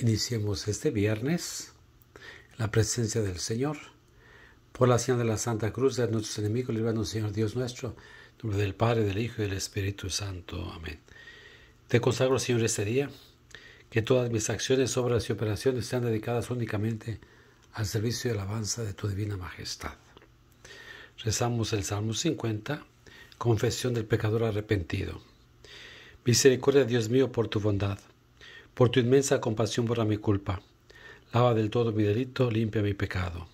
Iniciemos este viernes la presencia del Señor. Por la señal de la Santa Cruz de nuestros enemigos, libranos, Señor Dios nuestro, en nombre del Padre, del Hijo y del Espíritu Santo. Amén. Te consagro, Señor, este día, que todas mis acciones, obras y operaciones sean dedicadas únicamente al servicio y alabanza de tu divina majestad. Rezamos el Salmo 50, confesión del pecador arrepentido. Misericordia, Dios mío, por tu bondad por tu inmensa compasión borra mi culpa. Lava del todo mi delito, limpia mi pecado.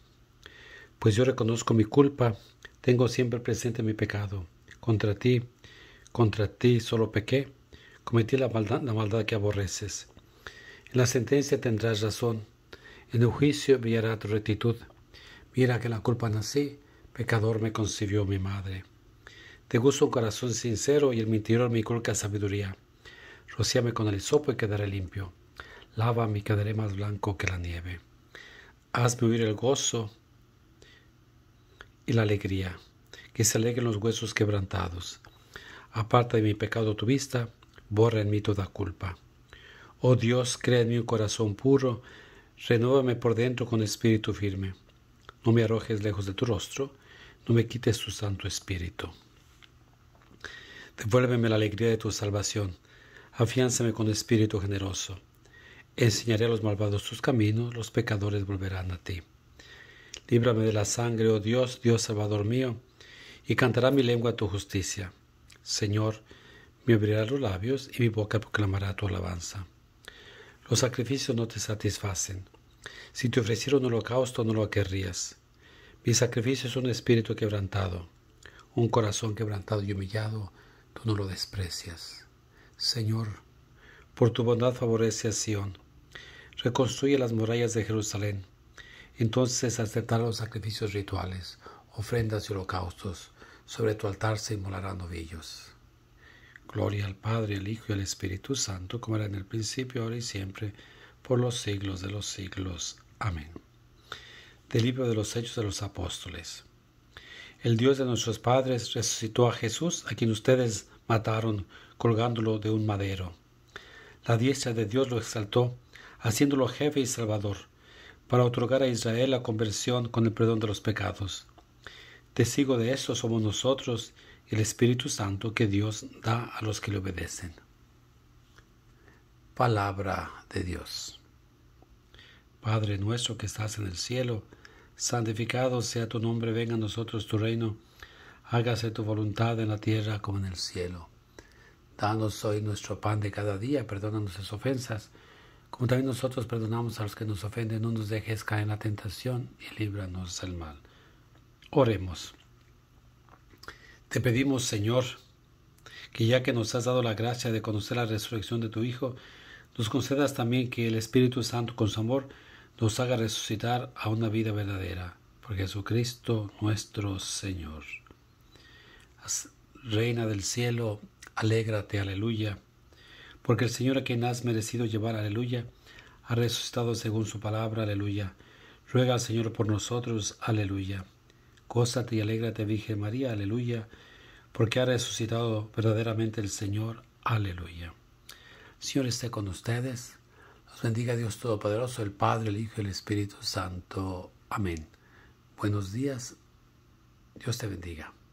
Pues yo reconozco mi culpa, tengo siempre presente mi pecado. Contra ti, contra ti solo pequé, cometí la maldad, que aborreces. En la sentencia tendrás razón, en el juicio brillará tu rectitud. Mira que la culpa nací, pecador me concibió mi madre. Te gusta un corazón sincero y el mi me inculca sabiduría. Rocíame con el hisopo y quedaré limpio. Lávame y quedaré más blanco que la nieve. Hazme huir el gozo y la alegría, que se aleguen los huesos quebrantados. Aparta de mi pecado tu vista, borra en mí toda culpa. Oh Dios, crea en mí un corazón puro, renóvame por dentro con espíritu firme. No me arrojes lejos de tu rostro, no me quites tu santo espíritu. Devuélveme la alegría de tu salvación afiánzame con espíritu generoso. Enseñaré a los malvados tus caminos, los pecadores volverán a ti. Líbrame de la sangre, oh Dios, Dios salvador mío, y cantará mi lengua tu justicia. Señor, me abrirá los labios y mi boca proclamará tu alabanza. Los sacrificios no te satisfacen. Si te ofreciera un holocausto no lo querrías. Mi sacrificio es un espíritu quebrantado, un corazón quebrantado y humillado, tú no lo desprecias. Señor, por tu bondad favorece a Sión. Reconstruye las murallas de Jerusalén. Entonces aceptarán los sacrificios rituales, ofrendas y holocaustos. Sobre tu altar se inmolarán novillos. Gloria al Padre, al Hijo y al Espíritu Santo, como era en el principio, ahora y siempre, por los siglos de los siglos. Amén. Del libro de los Hechos de los Apóstoles. El Dios de nuestros padres resucitó a Jesús, a quien ustedes mataron colgándolo de un madero. La diestra de Dios lo exaltó, haciéndolo jefe y salvador, para otorgar a Israel la conversión con el perdón de los pecados. Testigo de esto somos nosotros el Espíritu Santo que Dios da a los que le obedecen. Palabra de Dios. Padre nuestro que estás en el cielo, santificado sea tu nombre, venga a nosotros tu reino hágase tu voluntad en la tierra como en el cielo. Danos hoy nuestro pan de cada día, perdona nuestras ofensas, como también nosotros perdonamos a los que nos ofenden, no nos dejes caer en la tentación y líbranos del mal. Oremos. Te pedimos, Señor, que ya que nos has dado la gracia de conocer la resurrección de tu Hijo, nos concedas también que el Espíritu Santo con su amor nos haga resucitar a una vida verdadera. Por Jesucristo nuestro Señor. Reina del cielo, alégrate, aleluya. Porque el Señor a quien has merecido llevar, aleluya, ha resucitado según su palabra, aleluya. Ruega al Señor por nosotros, aleluya. Gózate y alégrate, Virgen María, aleluya, porque ha resucitado verdaderamente el Señor, aleluya. Señor esté con ustedes. Los bendiga Dios Todopoderoso, el Padre, el Hijo y el Espíritu Santo. Amén. Buenos días. Dios te bendiga.